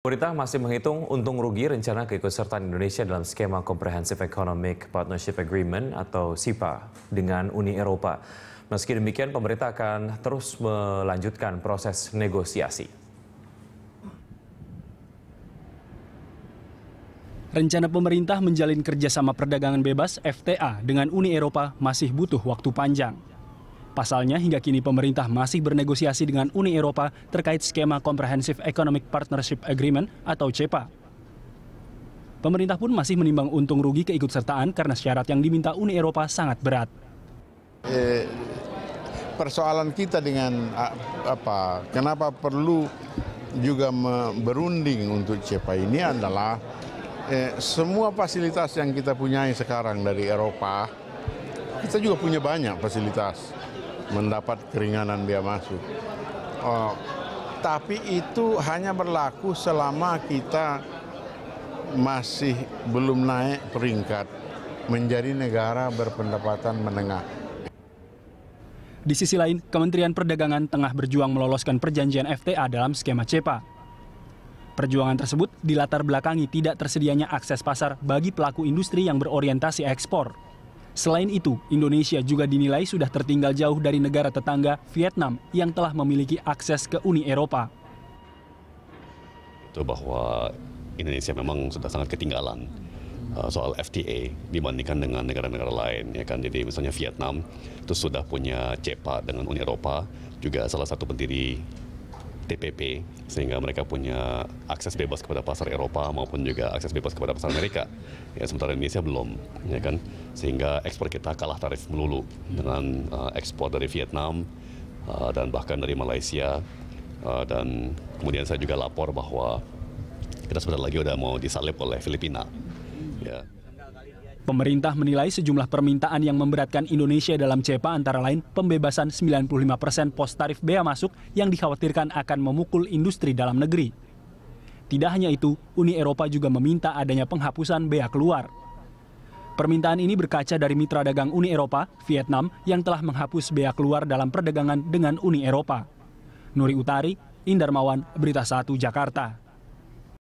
Pemerintah masih menghitung untung rugi rencana keikutsertaan Indonesia dalam skema Comprehensive Economic Partnership Agreement atau SIPA dengan Uni Eropa. Meski demikian, pemerintah akan terus melanjutkan proses negosiasi. Rencana pemerintah menjalin kerjasama perdagangan bebas FTA dengan Uni Eropa masih butuh waktu panjang. Pasalnya, hingga kini pemerintah masih bernegosiasi dengan Uni Eropa terkait skema Comprehensive Economic Partnership Agreement atau CEPA. Pemerintah pun masih menimbang untung rugi keikutsertaan karena syarat yang diminta Uni Eropa sangat berat. Eh, persoalan kita dengan apa? Kenapa perlu juga berunding untuk CEPA ini adalah eh, semua fasilitas yang kita punyai sekarang dari Eropa, kita juga punya banyak fasilitas mendapat keringanan biaya masuk. Oh, tapi itu hanya berlaku selama kita masih belum naik peringkat menjadi negara berpendapatan menengah. Di sisi lain, Kementerian Perdagangan tengah berjuang meloloskan perjanjian FTA dalam skema CEPA. Perjuangan tersebut dilatar belakangi tidak tersedianya akses pasar bagi pelaku industri yang berorientasi ekspor. Selain itu, Indonesia juga dinilai sudah tertinggal jauh dari negara tetangga Vietnam yang telah memiliki akses ke Uni Eropa. Itu bahwa Indonesia memang sudah sangat ketinggalan uh, soal FTA dibandingkan dengan negara-negara lain ya kan jadi misalnya Vietnam itu sudah punya CEPA dengan Uni Eropa juga salah satu pendiri TPP sehingga mereka punya akses bebas kepada pasar Eropa maupun juga akses bebas kepada pasar Amerika. Ya sementara Indonesia belum, ya kan? Sehingga ekspor kita kalah tarif melulu dengan uh, ekspor dari Vietnam uh, dan bahkan dari Malaysia uh, dan kemudian saya juga lapor bahwa kita sebentar lagi udah mau disalip oleh Filipina. Ya. Pemerintah menilai sejumlah permintaan yang memberatkan Indonesia dalam CEPA antara lain pembebasan 95% pos tarif bea masuk yang dikhawatirkan akan memukul industri dalam negeri. Tidak hanya itu, Uni Eropa juga meminta adanya penghapusan bea keluar. Permintaan ini berkaca dari mitra dagang Uni Eropa, Vietnam, yang telah menghapus bea keluar dalam perdagangan dengan Uni Eropa. Nuri Utari, Indarmawan, Berita 1 Jakarta.